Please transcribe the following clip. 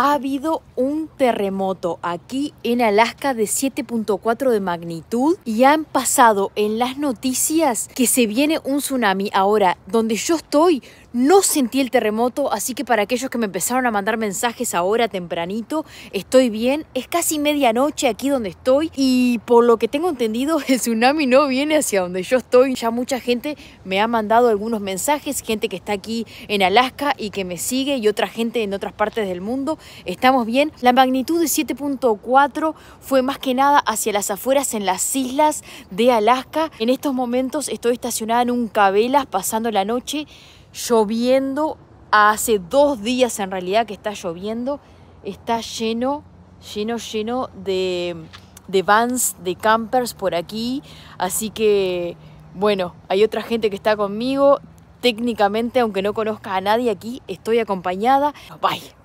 Ha habido un terremoto aquí en Alaska de 7.4 de magnitud y han pasado en las noticias que se viene un tsunami. Ahora, donde yo estoy, no sentí el terremoto, así que para aquellos que me empezaron a mandar mensajes ahora tempranito, estoy bien. Es casi medianoche aquí donde estoy y por lo que tengo entendido, el tsunami no viene hacia donde yo estoy. Ya mucha gente me ha mandado algunos mensajes, gente que está aquí en Alaska y que me sigue y otra gente en otras partes del mundo estamos bien. La magnitud de 7.4 fue más que nada hacia las afueras en las islas de Alaska. En estos momentos estoy estacionada en un cabelas pasando la noche, lloviendo. Hace dos días en realidad que está lloviendo. Está lleno, lleno, lleno de, de vans, de campers por aquí. Así que, bueno, hay otra gente que está conmigo técnicamente, aunque no conozca a nadie aquí, estoy acompañada. Bye.